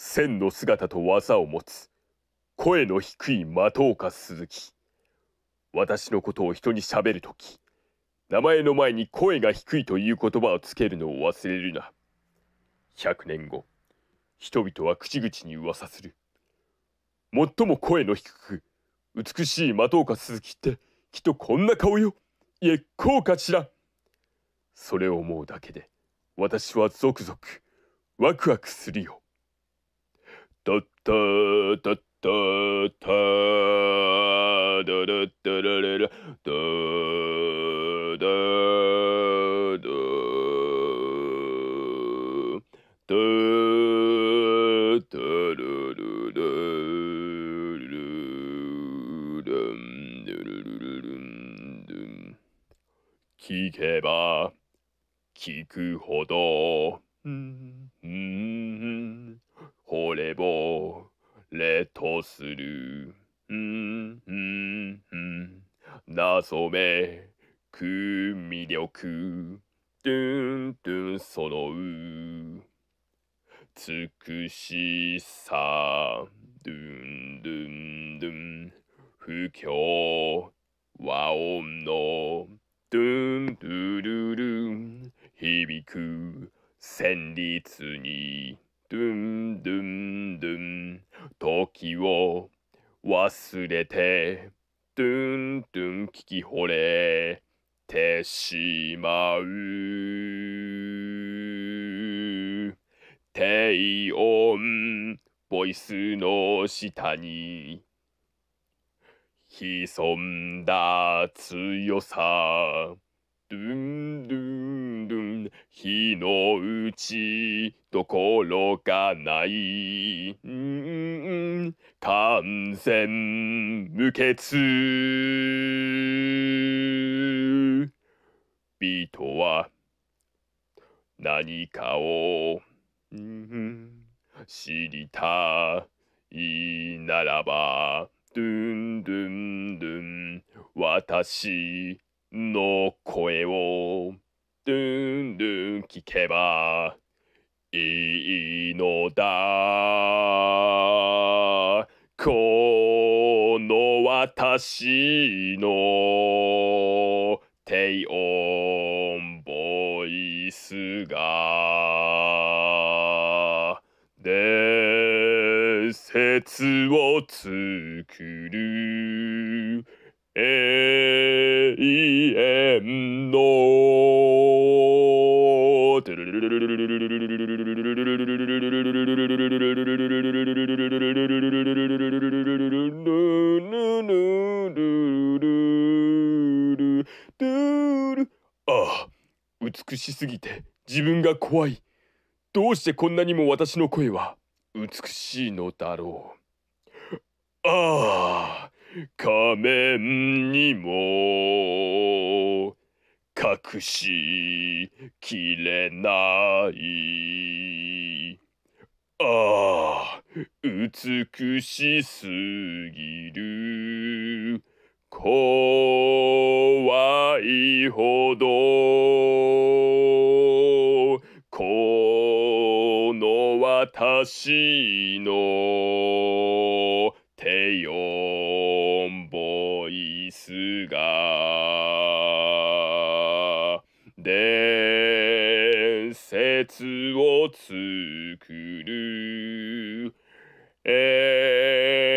千の姿と技を持つ声の低い的岡鈴木私のことを人に喋るとき名前の前に声が低いという言葉をつけるのを忘れるな100年後人々は口々に噂する最も声の低く美しい的岡鈴木ってきっとこんな顔よいえこうかしらそれを思うだけで私はゾクゾクワクワクするよタッタタッタタダー。ダラララダダダダダルルルルルル聞けば聞くほど、うんぼれとする。んんん。謎めく魅力。トゥントゥンそのう。美しさ。ドゥンドゥンドゥン。不況和音の。ドゥンドゥルルン。響く旋律に。ドゥンドゥンドゥン時を忘れてドゥンドゥン聞き惚れてしまう低音ボイスの下に潜んだ強さドゥンドゥンん火のうちどころがない感染無欠人は何かを知りたいならばドゥンドゥンドゥン私の声をドゥンドゥン聞けばいいのだこの私の低音ボイスが伝説を作る永遠ああ美しすぎて自分が怖いどうしてこんなにも私の声は美しいのだろうああ仮面にも隠しきれない美しすぎる怖いほどこの私の低音ボイスが伝説を作る Eh,